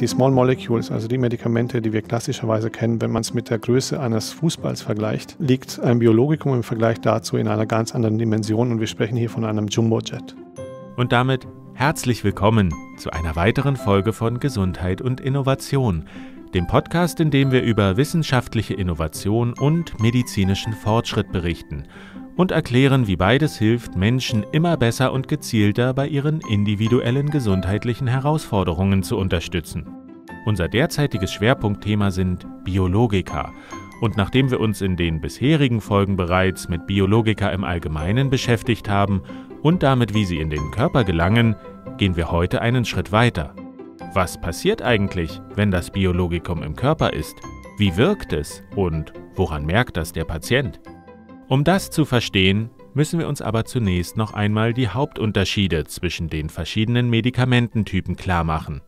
Die Small Molecules, also die Medikamente, die wir klassischerweise kennen, wenn man es mit der Größe eines Fußballs vergleicht, liegt ein Biologikum im Vergleich dazu in einer ganz anderen Dimension und wir sprechen hier von einem Jumbojet. Und damit herzlich willkommen zu einer weiteren Folge von Gesundheit und Innovation, dem Podcast, in dem wir über wissenschaftliche Innovation und medizinischen Fortschritt berichten und erklären, wie beides hilft, Menschen immer besser und gezielter bei ihren individuellen gesundheitlichen Herausforderungen zu unterstützen. Unser derzeitiges Schwerpunktthema sind Biologika. Und nachdem wir uns in den bisherigen Folgen bereits mit Biologika im Allgemeinen beschäftigt haben und damit, wie sie in den Körper gelangen, gehen wir heute einen Schritt weiter. Was passiert eigentlich, wenn das Biologikum im Körper ist? Wie wirkt es und woran merkt das der Patient? Um das zu verstehen, müssen wir uns aber zunächst noch einmal die Hauptunterschiede zwischen den verschiedenen Medikamententypen klarmachen.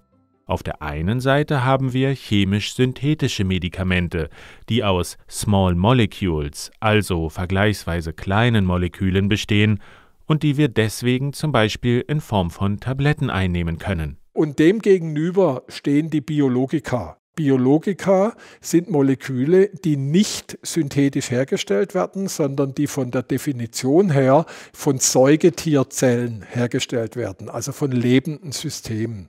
Auf der einen Seite haben wir chemisch-synthetische Medikamente, die aus Small Molecules, also vergleichsweise kleinen Molekülen bestehen und die wir deswegen zum Beispiel in Form von Tabletten einnehmen können. Und demgegenüber stehen die Biologika, Biologika sind Moleküle, die nicht synthetisch hergestellt werden, sondern die von der Definition her von Säugetierzellen hergestellt werden, also von lebenden Systemen.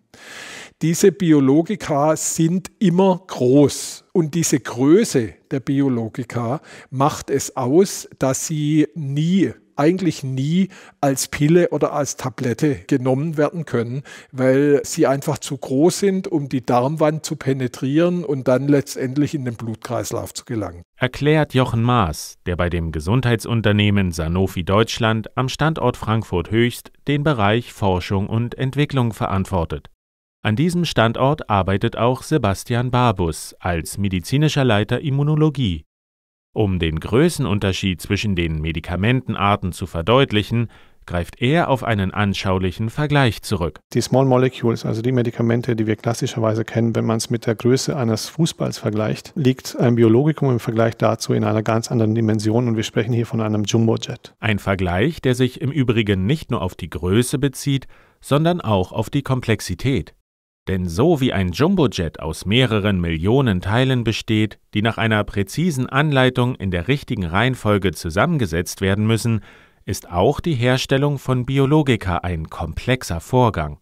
Diese Biologika sind immer groß und diese Größe der Biologika macht es aus, dass sie nie eigentlich nie als Pille oder als Tablette genommen werden können, weil sie einfach zu groß sind, um die Darmwand zu penetrieren und dann letztendlich in den Blutkreislauf zu gelangen. Erklärt Jochen Maas, der bei dem Gesundheitsunternehmen Sanofi Deutschland am Standort Frankfurt Höchst den Bereich Forschung und Entwicklung verantwortet. An diesem Standort arbeitet auch Sebastian Barbus als medizinischer Leiter Immunologie um den Größenunterschied zwischen den Medikamentenarten zu verdeutlichen, greift er auf einen anschaulichen Vergleich zurück. Die Small Molecules, also die Medikamente, die wir klassischerweise kennen, wenn man es mit der Größe eines Fußballs vergleicht, liegt ein Biologikum im Vergleich dazu in einer ganz anderen Dimension und wir sprechen hier von einem Jumbo Jet. Ein Vergleich, der sich im Übrigen nicht nur auf die Größe bezieht, sondern auch auf die Komplexität. Denn so wie ein Jumbojet aus mehreren Millionen Teilen besteht, die nach einer präzisen Anleitung in der richtigen Reihenfolge zusammengesetzt werden müssen, ist auch die Herstellung von Biologika ein komplexer Vorgang.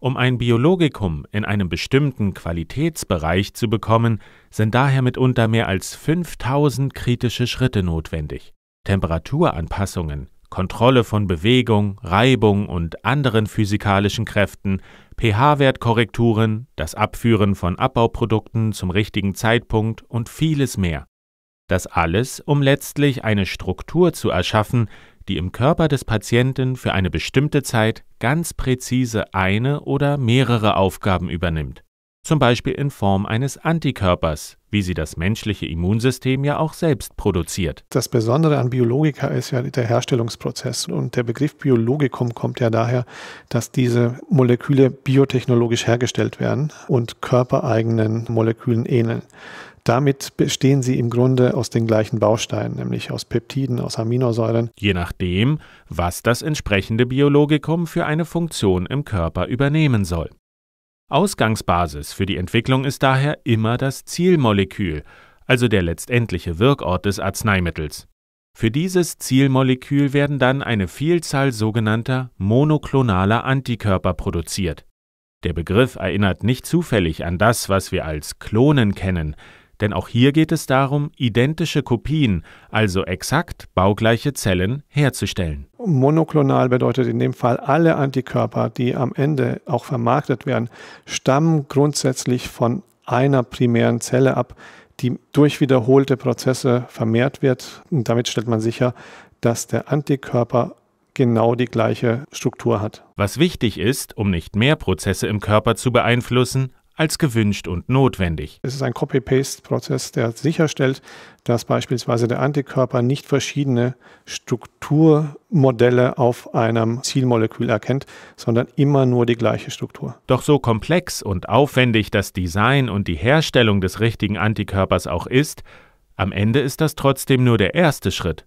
Um ein Biologikum in einem bestimmten Qualitätsbereich zu bekommen, sind daher mitunter mehr als 5000 kritische Schritte notwendig. Temperaturanpassungen, Kontrolle von Bewegung, Reibung und anderen physikalischen Kräften pH-Wertkorrekturen, das Abführen von Abbauprodukten zum richtigen Zeitpunkt und vieles mehr. Das alles, um letztlich eine Struktur zu erschaffen, die im Körper des Patienten für eine bestimmte Zeit ganz präzise eine oder mehrere Aufgaben übernimmt, zum Beispiel in Form eines Antikörpers, wie sie das menschliche Immunsystem ja auch selbst produziert. Das Besondere an Biologika ist ja der Herstellungsprozess und der Begriff Biologikum kommt ja daher, dass diese Moleküle biotechnologisch hergestellt werden und körpereigenen Molekülen ähneln. Damit bestehen sie im Grunde aus den gleichen Bausteinen, nämlich aus Peptiden, aus Aminosäuren. Je nachdem, was das entsprechende Biologikum für eine Funktion im Körper übernehmen soll. Ausgangsbasis für die Entwicklung ist daher immer das Zielmolekül, also der letztendliche Wirkort des Arzneimittels. Für dieses Zielmolekül werden dann eine Vielzahl sogenannter monoklonaler Antikörper produziert. Der Begriff erinnert nicht zufällig an das, was wir als Klonen kennen, denn auch hier geht es darum, identische Kopien, also exakt baugleiche Zellen, herzustellen. Monoklonal bedeutet in dem Fall, alle Antikörper, die am Ende auch vermarktet werden, stammen grundsätzlich von einer primären Zelle ab, die durch wiederholte Prozesse vermehrt wird. Und damit stellt man sicher, dass der Antikörper genau die gleiche Struktur hat. Was wichtig ist, um nicht mehr Prozesse im Körper zu beeinflussen, als gewünscht und notwendig. Es ist ein Copy-Paste-Prozess, der sicherstellt, dass beispielsweise der Antikörper nicht verschiedene Strukturmodelle auf einem Zielmolekül erkennt, sondern immer nur die gleiche Struktur. Doch so komplex und aufwendig das Design und die Herstellung des richtigen Antikörpers auch ist, am Ende ist das trotzdem nur der erste Schritt.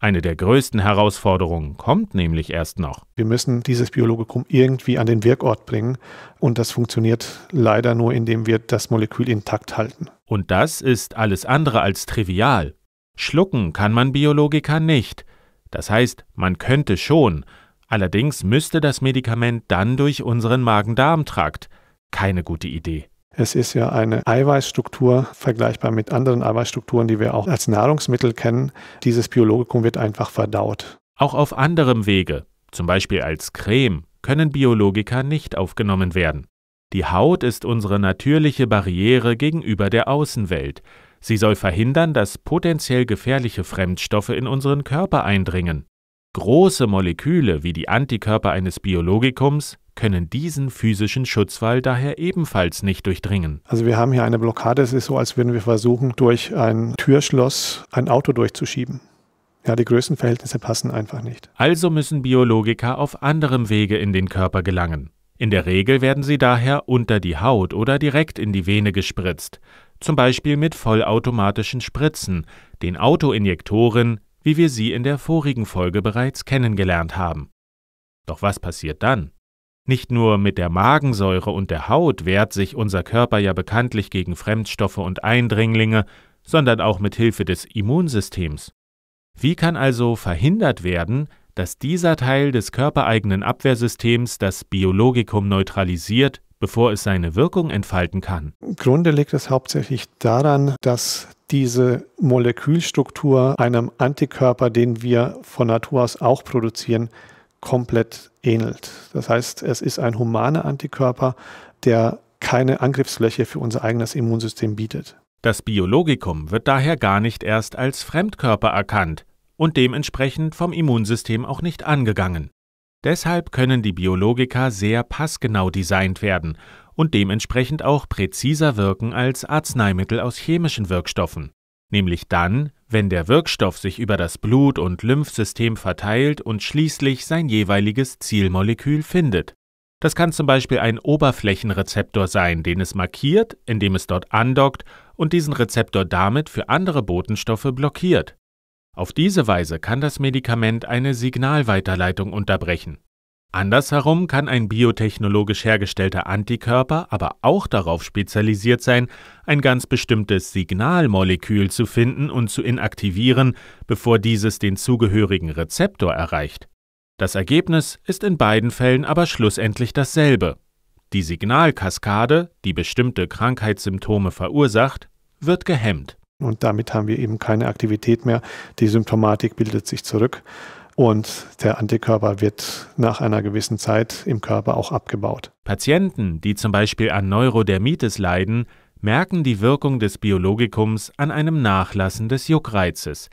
Eine der größten Herausforderungen kommt nämlich erst noch. Wir müssen dieses Biologikum irgendwie an den Wirkort bringen und das funktioniert leider nur, indem wir das Molekül intakt halten. Und das ist alles andere als trivial. Schlucken kann man Biologika nicht. Das heißt, man könnte schon, allerdings müsste das Medikament dann durch unseren Magen-Darm-Trakt. Keine gute Idee. Es ist ja eine Eiweißstruktur vergleichbar mit anderen Eiweißstrukturen, die wir auch als Nahrungsmittel kennen. Dieses Biologikum wird einfach verdaut. Auch auf anderem Wege, zum Beispiel als Creme, können Biologika nicht aufgenommen werden. Die Haut ist unsere natürliche Barriere gegenüber der Außenwelt. Sie soll verhindern, dass potenziell gefährliche Fremdstoffe in unseren Körper eindringen. Große Moleküle wie die Antikörper eines Biologikums können diesen physischen Schutzwall daher ebenfalls nicht durchdringen. Also wir haben hier eine Blockade, es ist so, als würden wir versuchen, durch ein Türschloss ein Auto durchzuschieben. Ja, die Größenverhältnisse passen einfach nicht. Also müssen Biologiker auf anderem Wege in den Körper gelangen. In der Regel werden sie daher unter die Haut oder direkt in die Vene gespritzt, zum Beispiel mit vollautomatischen Spritzen, den Autoinjektoren, wie wir sie in der vorigen Folge bereits kennengelernt haben. Doch was passiert dann? Nicht nur mit der Magensäure und der Haut wehrt sich unser Körper ja bekanntlich gegen Fremdstoffe und Eindringlinge, sondern auch mit Hilfe des Immunsystems. Wie kann also verhindert werden, dass dieser Teil des körpereigenen Abwehrsystems das Biologikum neutralisiert bevor es seine Wirkung entfalten kann? Im Grunde liegt es hauptsächlich daran, dass diese Molekülstruktur einem Antikörper, den wir von Natur aus auch produzieren, komplett ähnelt. Das heißt, es ist ein humaner Antikörper, der keine Angriffsfläche für unser eigenes Immunsystem bietet. Das Biologikum wird daher gar nicht erst als Fremdkörper erkannt und dementsprechend vom Immunsystem auch nicht angegangen. Deshalb können die Biologika sehr passgenau designt werden und dementsprechend auch präziser wirken als Arzneimittel aus chemischen Wirkstoffen, nämlich dann, wenn der Wirkstoff sich über das Blut- und Lymphsystem verteilt und schließlich sein jeweiliges Zielmolekül findet. Das kann zum Beispiel ein Oberflächenrezeptor sein, den es markiert, indem es dort andockt und diesen Rezeptor damit für andere Botenstoffe blockiert. Auf diese Weise kann das Medikament eine Signalweiterleitung unterbrechen. Andersherum kann ein biotechnologisch hergestellter Antikörper aber auch darauf spezialisiert sein, ein ganz bestimmtes Signalmolekül zu finden und zu inaktivieren, bevor dieses den zugehörigen Rezeptor erreicht. Das Ergebnis ist in beiden Fällen aber schlussendlich dasselbe. Die Signalkaskade, die bestimmte Krankheitssymptome verursacht, wird gehemmt. Und damit haben wir eben keine Aktivität mehr. Die Symptomatik bildet sich zurück und der Antikörper wird nach einer gewissen Zeit im Körper auch abgebaut. Patienten, die zum Beispiel an Neurodermitis leiden, merken die Wirkung des Biologikums an einem Nachlassen des Juckreizes.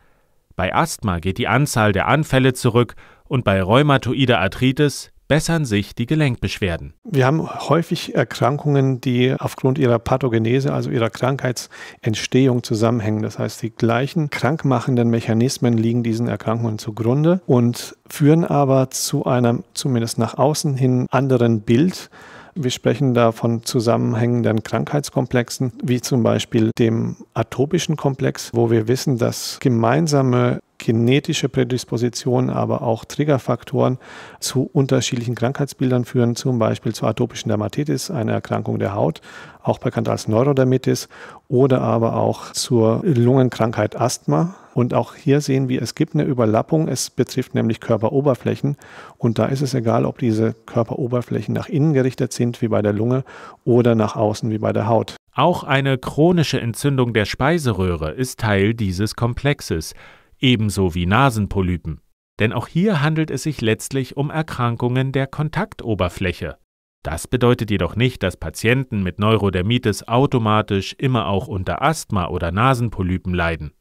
Bei Asthma geht die Anzahl der Anfälle zurück und bei rheumatoider Arthritis bessern sich die Gelenkbeschwerden. Wir haben häufig Erkrankungen, die aufgrund ihrer Pathogenese, also ihrer Krankheitsentstehung zusammenhängen. Das heißt, die gleichen krankmachenden Mechanismen liegen diesen Erkrankungen zugrunde und führen aber zu einem zumindest nach außen hin anderen Bild. Wir sprechen da von zusammenhängenden Krankheitskomplexen, wie zum Beispiel dem atopischen Komplex, wo wir wissen, dass gemeinsame genetische Prädispositionen, aber auch Triggerfaktoren zu unterschiedlichen Krankheitsbildern führen, zum Beispiel zur atopischen Dermatitis, einer Erkrankung der Haut, auch bekannt als Neurodermitis, oder aber auch zur Lungenkrankheit Asthma. Und auch hier sehen wir, es gibt eine Überlappung. Es betrifft nämlich Körperoberflächen. Und da ist es egal, ob diese Körperoberflächen nach innen gerichtet sind, wie bei der Lunge, oder nach außen, wie bei der Haut. Auch eine chronische Entzündung der Speiseröhre ist Teil dieses Komplexes ebenso wie Nasenpolypen. Denn auch hier handelt es sich letztlich um Erkrankungen der Kontaktoberfläche. Das bedeutet jedoch nicht, dass Patienten mit Neurodermitis automatisch immer auch unter Asthma oder Nasenpolypen leiden.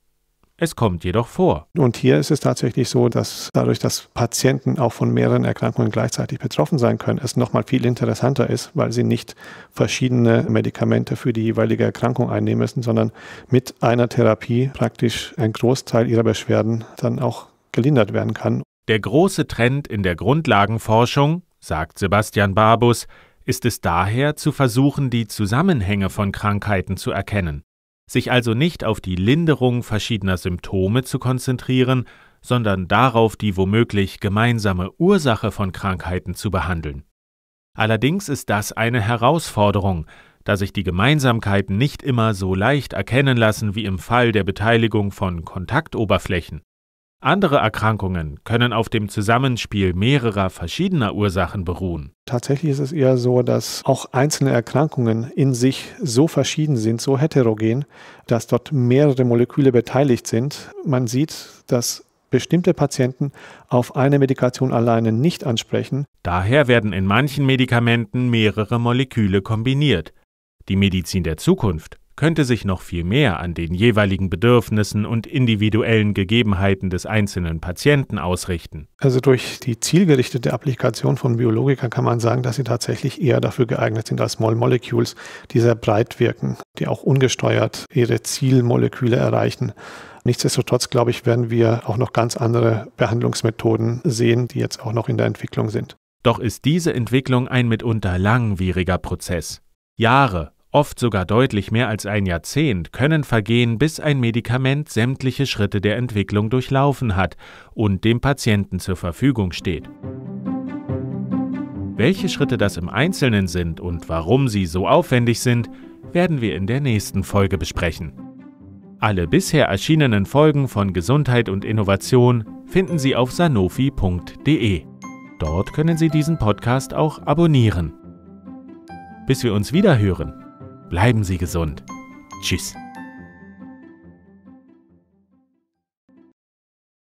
Es kommt jedoch vor. Und hier ist es tatsächlich so, dass dadurch, dass Patienten auch von mehreren Erkrankungen gleichzeitig betroffen sein können, es nochmal viel interessanter ist, weil sie nicht verschiedene Medikamente für die jeweilige Erkrankung einnehmen müssen, sondern mit einer Therapie praktisch ein Großteil ihrer Beschwerden dann auch gelindert werden kann. Der große Trend in der Grundlagenforschung, sagt Sebastian Barbus, ist es daher zu versuchen, die Zusammenhänge von Krankheiten zu erkennen sich also nicht auf die Linderung verschiedener Symptome zu konzentrieren, sondern darauf, die womöglich gemeinsame Ursache von Krankheiten zu behandeln. Allerdings ist das eine Herausforderung, da sich die Gemeinsamkeiten nicht immer so leicht erkennen lassen wie im Fall der Beteiligung von Kontaktoberflächen. Andere Erkrankungen können auf dem Zusammenspiel mehrerer verschiedener Ursachen beruhen. Tatsächlich ist es eher so, dass auch einzelne Erkrankungen in sich so verschieden sind, so heterogen, dass dort mehrere Moleküle beteiligt sind. Man sieht, dass bestimmte Patienten auf eine Medikation alleine nicht ansprechen. Daher werden in manchen Medikamenten mehrere Moleküle kombiniert. Die Medizin der Zukunft könnte sich noch viel mehr an den jeweiligen Bedürfnissen und individuellen Gegebenheiten des einzelnen Patienten ausrichten. Also durch die zielgerichtete Applikation von Biologika kann man sagen, dass sie tatsächlich eher dafür geeignet sind als Small Molecules, die sehr breit wirken, die auch ungesteuert ihre Zielmoleküle erreichen. Nichtsdestotrotz, glaube ich, werden wir auch noch ganz andere Behandlungsmethoden sehen, die jetzt auch noch in der Entwicklung sind. Doch ist diese Entwicklung ein mitunter langwieriger Prozess. Jahre oft sogar deutlich mehr als ein Jahrzehnt, können vergehen, bis ein Medikament sämtliche Schritte der Entwicklung durchlaufen hat und dem Patienten zur Verfügung steht. Welche Schritte das im Einzelnen sind und warum sie so aufwendig sind, werden wir in der nächsten Folge besprechen. Alle bisher erschienenen Folgen von Gesundheit und Innovation finden Sie auf sanofi.de. Dort können Sie diesen Podcast auch abonnieren. Bis wir uns wieder hören. Bleiben Sie gesund. Tschüss.